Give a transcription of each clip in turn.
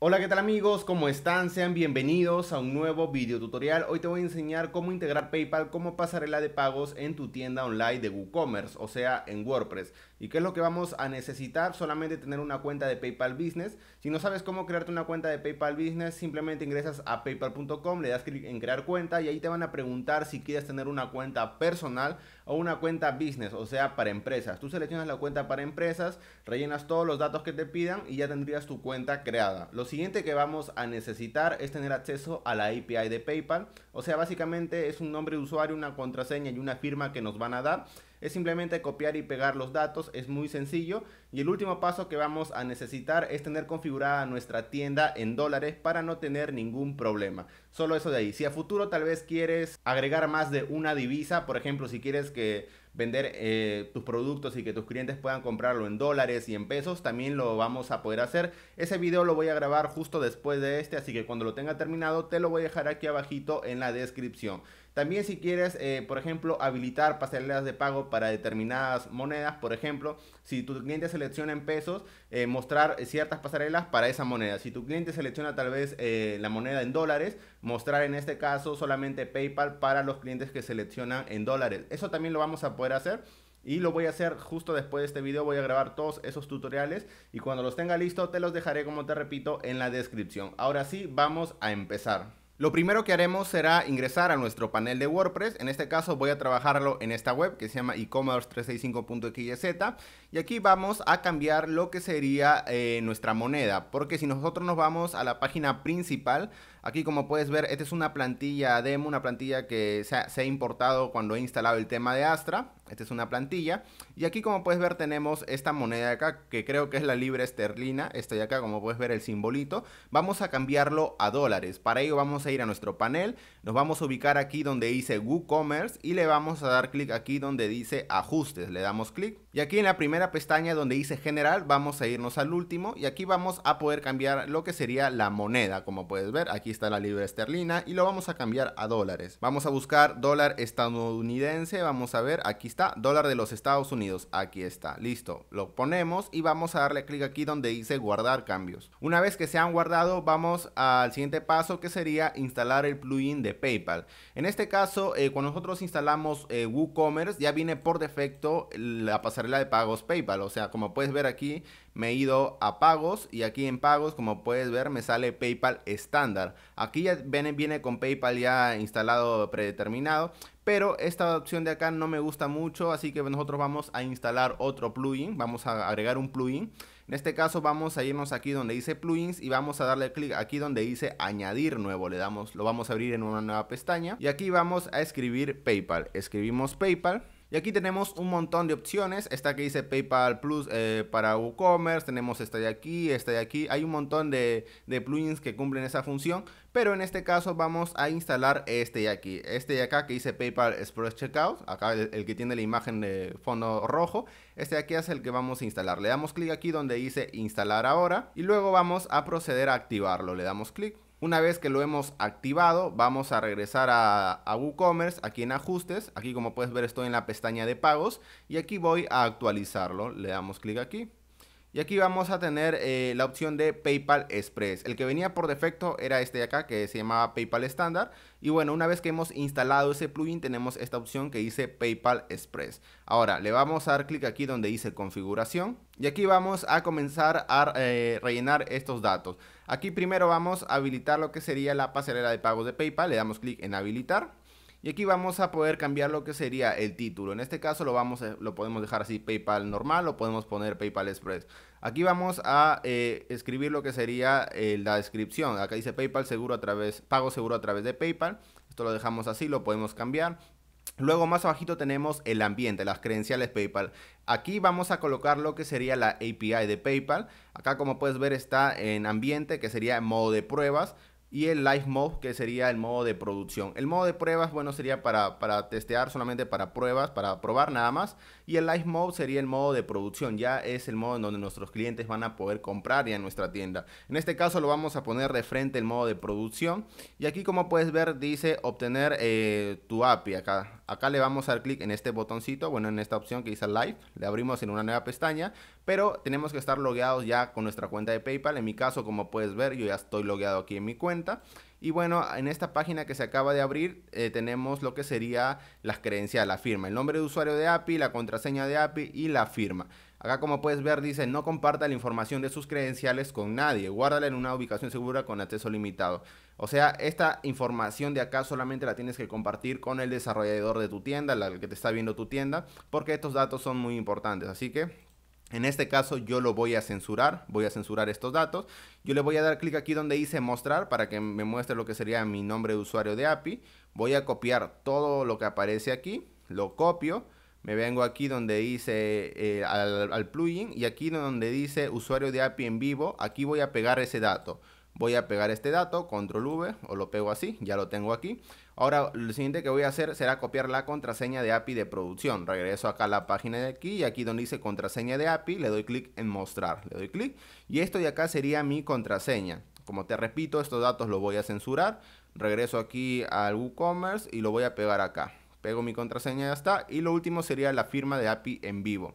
Hola, ¿qué tal amigos? ¿Cómo están? Sean bienvenidos a un nuevo video tutorial. Hoy te voy a enseñar cómo integrar PayPal como pasarela de pagos en tu tienda online de WooCommerce, o sea, en WordPress. ¿Y qué es lo que vamos a necesitar? Solamente tener una cuenta de PayPal Business. Si no sabes cómo crearte una cuenta de PayPal Business, simplemente ingresas a paypal.com, le das clic en crear cuenta y ahí te van a preguntar si quieres tener una cuenta personal o una cuenta business, o sea, para empresas. Tú seleccionas la cuenta para empresas, rellenas todos los datos que te pidan y ya tendrías tu cuenta creada. Lo siguiente que vamos a necesitar es tener acceso a la API de PayPal, o sea, básicamente es un nombre de usuario, una contraseña y una firma que nos van a dar es simplemente copiar y pegar los datos, es muy sencillo. Y el último paso que vamos a necesitar es tener configurada nuestra tienda en dólares para no tener ningún problema. Solo eso de ahí. Si a futuro tal vez quieres agregar más de una divisa, por ejemplo, si quieres que vender eh, tus productos y que tus clientes puedan comprarlo en dólares y en pesos, también lo vamos a poder hacer. Ese video lo voy a grabar justo después de este, así que cuando lo tenga terminado te lo voy a dejar aquí abajito en la descripción. También si quieres, eh, por ejemplo, habilitar pasarelas de pago para determinadas monedas, por ejemplo, si tu cliente selecciona en pesos, eh, mostrar ciertas pasarelas para esa moneda. Si tu cliente selecciona tal vez eh, la moneda en dólares, mostrar en este caso solamente PayPal para los clientes que seleccionan en dólares. Eso también lo vamos a poder hacer. Y lo voy a hacer justo después de este video, voy a grabar todos esos tutoriales y cuando los tenga listo te los dejaré como te repito en la descripción. Ahora sí, vamos a empezar. Lo primero que haremos será ingresar a nuestro panel de WordPress. En este caso voy a trabajarlo en esta web que se llama e-commerce365.xyz y aquí vamos a cambiar lo que sería eh, nuestra moneda, porque si nosotros nos vamos a la página principal, Aquí como puedes ver, esta es una plantilla demo, una plantilla que se ha, importado cuando he instalado el tema de Astra. Esta es una plantilla. Y aquí como puedes ver tenemos esta moneda de acá, que creo que es la libra esterlina. Esta de acá, como puedes ver el simbolito. Vamos a cambiarlo a dólares. Para ello vamos a ir a nuestro panel. Nos vamos a ubicar aquí donde dice WooCommerce y le vamos a dar clic aquí donde dice ajustes. Le damos clic. Y aquí en la primera pestaña donde dice general vamos a irnos al último. Y aquí vamos a poder cambiar lo que sería la moneda, como puedes ver. Aquí aquí está la libra esterlina y lo vamos a cambiar a dólares. Vamos a buscar dólar estadounidense, vamos a ver, aquí está, dólar de los Estados Unidos, aquí está, listo. Lo ponemos y vamos a darle clic aquí donde dice guardar cambios. Una vez que se han guardado, vamos al siguiente paso que sería instalar el plugin de PayPal. En este caso, eh, cuando nosotros instalamos eh, WooCommerce, ya viene por defecto la pasarela de pagos PayPal. O sea, como puedes ver aquí, me he ido a pagos y aquí en pagos como puedes ver me sale PayPal estándar. Aquí ya viene, viene con PayPal ya instalado predeterminado, pero esta opción de acá no me gusta mucho, así que nosotros vamos a instalar otro plugin, vamos a agregar un plugin. En este caso vamos a irnos aquí donde dice plugins y vamos a darle clic aquí donde dice añadir nuevo, le damos, lo vamos a abrir en una nueva pestaña y aquí vamos a escribir PayPal, escribimos PayPal. Y aquí tenemos un montón de opciones. Esta que dice PayPal Plus eh, para WooCommerce, tenemos esta de aquí, esta de aquí. Hay un montón de, plugins que cumplen esa función, pero en este caso vamos a instalar este de aquí. Este de acá que dice PayPal Express Checkout, acá el, el que tiene la imagen de fondo rojo. Este de aquí es el que vamos a instalar. Le damos clic aquí donde dice instalar ahora y luego vamos a proceder a activarlo. Le damos clic. Una vez que lo hemos activado, vamos a regresar a, a, WooCommerce, aquí en ajustes, aquí como puedes ver estoy en la pestaña de pagos y aquí voy a actualizarlo, le damos clic aquí. Y aquí vamos a tener eh, la opción de PayPal Express. El que venía por defecto era este de acá que se llamaba PayPal estándar Y bueno, una vez que hemos instalado ese plugin tenemos esta opción que dice PayPal Express. Ahora le vamos a dar clic aquí donde dice configuración. Y aquí vamos a comenzar a eh, rellenar estos datos. Aquí primero vamos a habilitar lo que sería la pasarela de pagos de PayPal. Le damos clic en habilitar. Y aquí vamos a poder cambiar lo que sería el título. En este caso lo, vamos lo podemos dejar así PayPal normal o podemos poner PayPal Express. Aquí vamos a eh, escribir lo que sería eh, la descripción. Acá dice PayPal seguro a través, pago seguro a través de PayPal. Esto lo dejamos así, lo podemos cambiar. Luego más abajito tenemos el ambiente, las credenciales PayPal. Aquí vamos a colocar lo que sería la API de PayPal. Acá como puedes ver está en ambiente que sería modo de pruebas y el Live Mode, que sería el modo de producción. El modo de pruebas, bueno, sería para, para testear solamente para pruebas, para probar nada más. Y el Live Mode sería el modo de producción, ya es el modo en donde nuestros clientes van a poder comprar ya en nuestra tienda. En este caso lo vamos a poner de frente el modo de producción. Y aquí como puedes ver dice obtener eh, tu API acá. Acá le vamos a dar clic en este botoncito, bueno en esta opción que dice Live, le abrimos en una nueva pestaña, pero tenemos que estar logueados ya con nuestra cuenta de PayPal. En mi caso como puedes ver yo ya estoy logueado aquí en mi cuenta. Y bueno, en esta página que se acaba de abrir eh, tenemos lo que sería las credenciales, la firma, el nombre de usuario de API, la contraseña de API y la firma. Acá como puedes ver dice no comparta la información de sus credenciales con nadie, guárdala en una ubicación segura con acceso limitado. O sea, esta información de acá solamente la tienes que compartir con el desarrollador de tu tienda, el que te está viendo tu tienda, porque estos datos son muy importantes. Así que en este caso yo lo voy a censurar, voy a censurar estos datos. Yo le voy a dar clic aquí donde dice mostrar para que me muestre lo que sería mi nombre de usuario de API. Voy a copiar todo lo que aparece aquí, lo copio, me vengo aquí donde dice eh, al plugin y aquí donde dice usuario de API en vivo, aquí voy a pegar ese dato. Voy a pegar este dato, control V, o lo pego así, ya lo tengo aquí. Ahora lo siguiente que voy a hacer será copiar la contraseña de API de producción. Regreso acá a la página de aquí y aquí donde dice contraseña de API le doy clic en mostrar. Le doy clic y esto de acá sería mi contraseña. Como te repito, estos datos los voy a censurar. Regreso aquí al WooCommerce y lo voy a pegar acá. Pego mi contraseña y ya está. Y lo último sería la firma de API en vivo.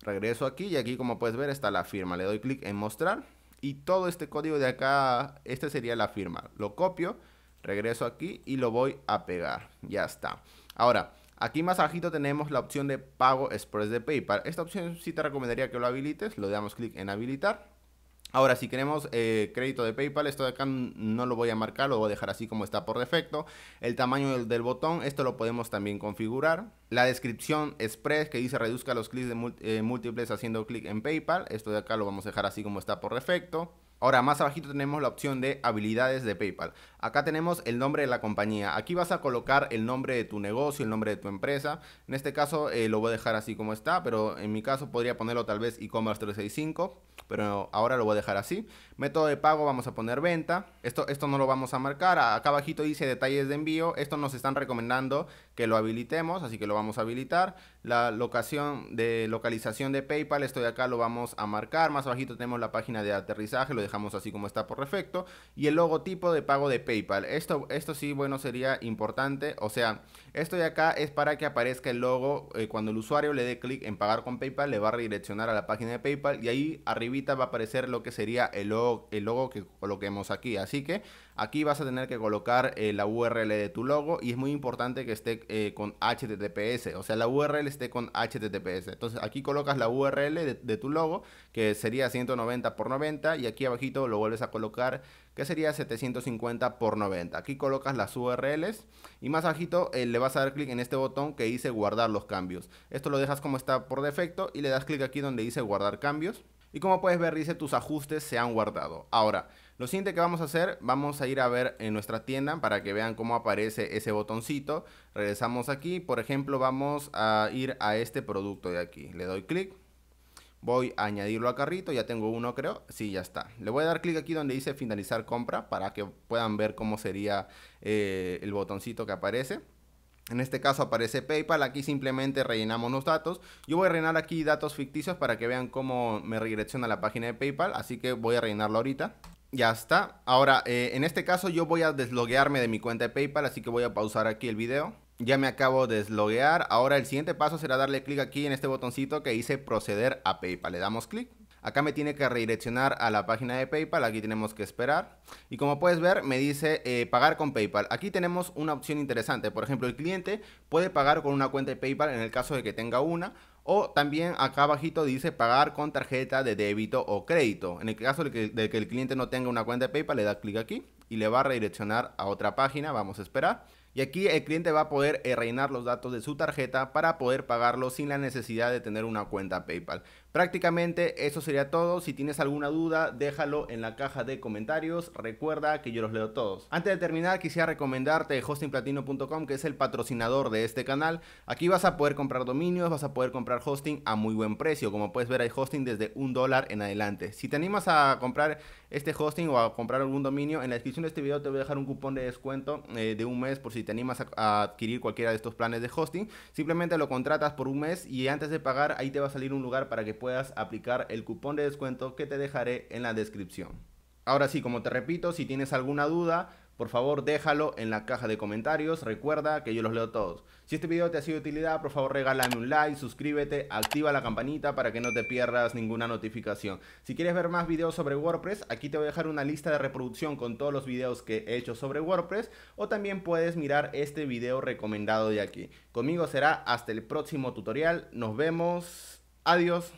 Regreso aquí y aquí como puedes ver está la firma. Le doy clic en mostrar y todo este código de acá, este sería la firma. Lo copio, regreso aquí y lo voy a pegar. Ya está. Ahora, aquí más abajito tenemos la opción de pago express de PayPal. Esta opción sí te recomendaría que lo habilites. Lo damos clic en habilitar. Ahora, si queremos eh, crédito de PayPal, esto de acá no lo voy a marcar, lo voy a dejar así como está por defecto. El tamaño del, botón, esto lo podemos también configurar. La descripción express que dice reduzca los clics eh, múltiples haciendo clic en PayPal, esto de acá lo vamos a dejar así como está por defecto. Ahora, más abajito tenemos la opción de habilidades de PayPal. Acá tenemos el nombre de la compañía. Aquí vas a colocar el nombre de tu negocio, el nombre de tu empresa. En este caso eh, lo voy a dejar así como está, pero en mi caso podría ponerlo tal vez e-commerce 365, pero ahora lo voy a dejar así. Método de pago vamos a poner venta. Esto, esto no lo vamos a marcar. Acá abajito dice detalles de envío. Esto nos están recomendando que lo habilitemos, así que lo vamos a habilitar. La locación de localización de PayPal, esto de acá lo vamos a marcar. Más abajito tenemos la página de aterrizaje, lo dejamos así como está por defecto. Y el logotipo de pago de PayPal PayPal. Esto, esto sí, bueno, sería importante. O sea, esto de acá es para que aparezca el logo. Eh, cuando el usuario le dé clic en pagar con PayPal, le va a redireccionar a la página de PayPal y ahí arribita va a aparecer lo que sería el logo, el logo que coloquemos aquí. Así que Aquí vas a tener que colocar eh, la URL de tu logo y es muy importante que esté eh, con HTTPS, o sea, la URL esté con HTTPS. Entonces aquí colocas la URL de, tu logo, que sería 190 por 90, y aquí abajito lo vuelves a colocar que sería 750 por 90. Aquí colocas las URLs y más abajito eh, le vas a dar clic en este botón que dice guardar los cambios. Esto lo dejas como está por defecto y le das clic aquí donde dice guardar cambios. Y como puedes ver, dice tus ajustes se han guardado. Ahora, lo siguiente que vamos a hacer, vamos a ir a ver en nuestra tienda para que vean cómo aparece ese botoncito. Regresamos aquí, por ejemplo, vamos a ir a este producto de aquí. Le doy clic, voy a añadirlo a carrito, ya tengo uno creo, sí, ya está. Le voy a dar clic aquí donde dice finalizar compra para que puedan ver cómo sería eh, el botoncito que aparece. En este caso aparece PayPal, aquí simplemente rellenamos los datos. Yo voy a rellenar aquí datos ficticios para que vean cómo me redirecciona la página de PayPal, así que voy a rellenarlo ahorita. Ya está. Ahora, eh, en este caso yo voy a desloguearme de mi cuenta de PayPal, así que voy a pausar aquí el video. Ya me acabo de desloguear. Ahora el siguiente paso será darle clic aquí en este botoncito que dice proceder a PayPal. Le damos clic. Acá me tiene que redireccionar a la página de PayPal, aquí tenemos que esperar. Y como puedes ver, me dice eh, pagar con PayPal. Aquí tenemos una opción interesante, por ejemplo, el cliente puede pagar con una cuenta de PayPal en el caso de que tenga una, o también acá abajito dice pagar con tarjeta de débito o crédito. En el caso de que, el cliente no tenga una cuenta de PayPal, le da clic aquí y le va a redireccionar a otra página, vamos a esperar. Y aquí el cliente va a poder eh, reinar los datos de su tarjeta para poder pagarlo sin la necesidad de tener una cuenta PayPal. Prácticamente eso sería todo. Si tienes alguna duda, déjalo en la caja de comentarios. Recuerda que yo los leo todos. Antes de terminar, quisiera recomendarte hostingplatino.com, que es el patrocinador de este canal. Aquí vas a poder comprar dominios, vas a poder comprar hosting a muy buen precio. Como puedes ver, hay hosting desde un dólar en adelante. Si te animas a comprar este hosting o a comprar algún dominio, en la descripción de este video te voy a dejar un cupón de descuento eh, de un mes por si te animas a adquirir cualquiera de estos planes de hosting. Simplemente lo contratas por un mes y antes de pagar, ahí te va a salir un lugar para que puedas aplicar el cupón de descuento que te dejaré en la descripción. Ahora sí, como te repito, si tienes alguna duda, por favor déjalo en la caja de comentarios, recuerda que yo los leo todos. Si este video te ha sido de utilidad, por favor regálame un like, suscríbete, activa la campanita para que no te pierdas ninguna notificación. Si quieres ver más videos sobre WordPress, aquí te voy a dejar una lista de reproducción con todos los videos que he hecho sobre WordPress o también puedes mirar este video recomendado de aquí. Conmigo será hasta el próximo tutorial, nos vemos, adiós.